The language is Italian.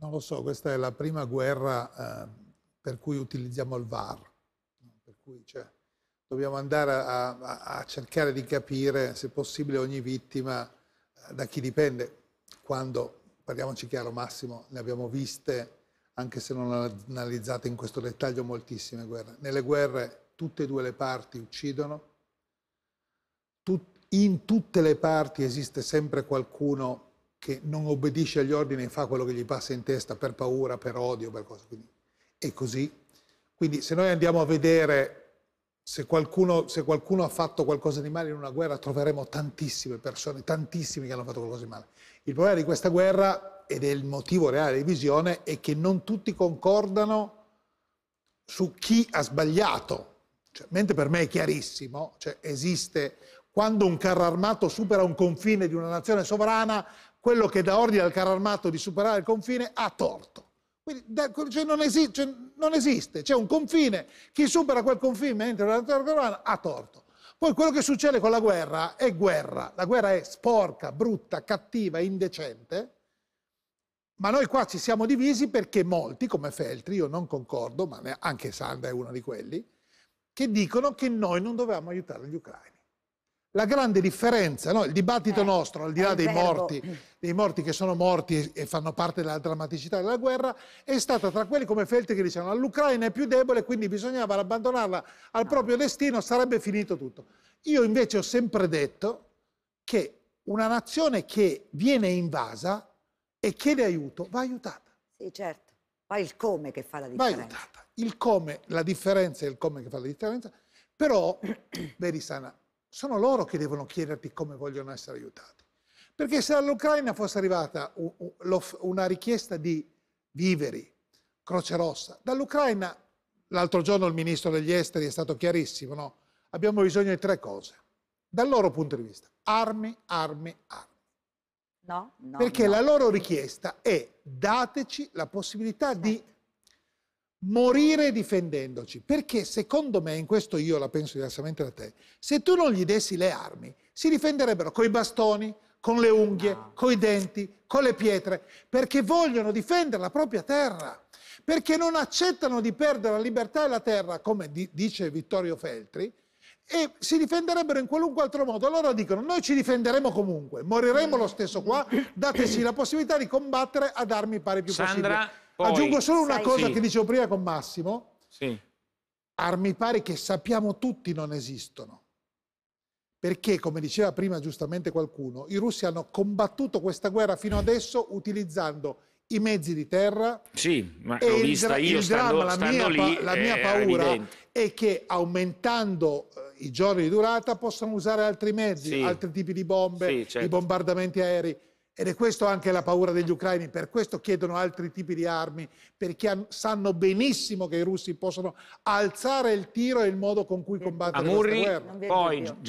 Non lo so, questa è la prima guerra eh, per cui utilizziamo il VAR, per cui cioè, dobbiamo andare a, a, a, cercare di capire se possibile ogni vittima eh, da chi dipende, quando, parliamoci chiaro Massimo, ne abbiamo viste, anche se non analizzate in questo dettaglio, moltissime guerre. Nelle guerre tutte e due le parti uccidono, Tut in tutte le parti esiste sempre qualcuno che non obbedisce agli ordini e fa quello che gli passa in testa per paura, per odio, per cose. Quindi è così. Quindi se noi andiamo a vedere se qualcuno, se qualcuno ha fatto qualcosa di male in una guerra, troveremo tantissime persone, tantissime che hanno fatto qualcosa di male. Il problema di questa guerra, ed è il motivo reale di visione, è che non tutti concordano su chi ha sbagliato. Cioè, mentre per me è chiarissimo, cioè esiste quando un carro armato supera un confine di una nazione sovrana, quello che dà ordine al carro armato di superare il confine ha torto. Quindi da, cioè non, esi, cioè non, esiste, c'è un confine, chi supera quel confine entra nella territorio ha torto. Poi quello che succede con la guerra è guerra, la guerra è sporca, brutta, cattiva, indecente, ma noi qua ci siamo divisi perché molti, come Feltri, io non concordo, ma neanche Sanda è uno di quelli, che dicono che noi non dovevamo aiutare gli ucraini la grande differenza, no? il dibattito eh, nostro, al di là dei morti, dei morti, che sono morti e, fanno parte della drammaticità della guerra, è stata tra quelli come Feltri che dicevano l'Ucraina è più debole, quindi bisognava abbandonarla al no. proprio destino, sarebbe finito tutto. Io invece ho sempre detto che una nazione che viene invasa e chiede aiuto va aiutata. Sì, certo. Poi il come che fa la differenza. Va aiutata. Il come, la differenza è il come che fa la differenza, però, veri sana, sono loro che devono chiederti come vogliono essere aiutati. Perché se all'Ucraina fosse arrivata una richiesta di viveri, Croce Rossa, dall'Ucraina, l'altro giorno il ministro degli esteri è stato chiarissimo, no? abbiamo bisogno di tre cose, dal loro punto di vista, armi, armi, armi. No, no, Perché no. la loro richiesta è dateci la possibilità di eh morire difendendoci, perché secondo me, in questo io la penso diversamente da te, se tu non gli dessi le armi, si difenderebbero coi bastoni, con le unghie, no. Ah. coi denti, con le pietre, perché vogliono difendere la propria terra, perché non accettano di perdere la libertà e la terra, come di dice Vittorio Feltri, e si difenderebbero in qualunque altro modo. Allora dicono: Noi ci difenderemo comunque, moriremo lo stesso qua. Dateci la possibilità di combattere ad armi pari più Sandra, possibile. Poi, Aggiungo solo una sai, cosa sì. che dicevo prima con Massimo. Sì. Armi pari che sappiamo tutti non esistono. Perché, come diceva prima giustamente qualcuno, i russi hanno combattuto questa guerra fino adesso utilizzando i mezzi di terra. Sì, ma e l'ho vista il stando, dramma, stando la, mia, lì, la mia paura evidente. è che aumentando eh, i giorni di durata possano usare altri mezzi, sì. altri tipi di bombe, sì, certo. i bombardamenti aerei ed è questa anche la paura degli ucraini, per questo chiedono altri tipi di armi, perché sanno benissimo che i russi possono alzare il tiro e il modo con cui combattere la guerra. Poi,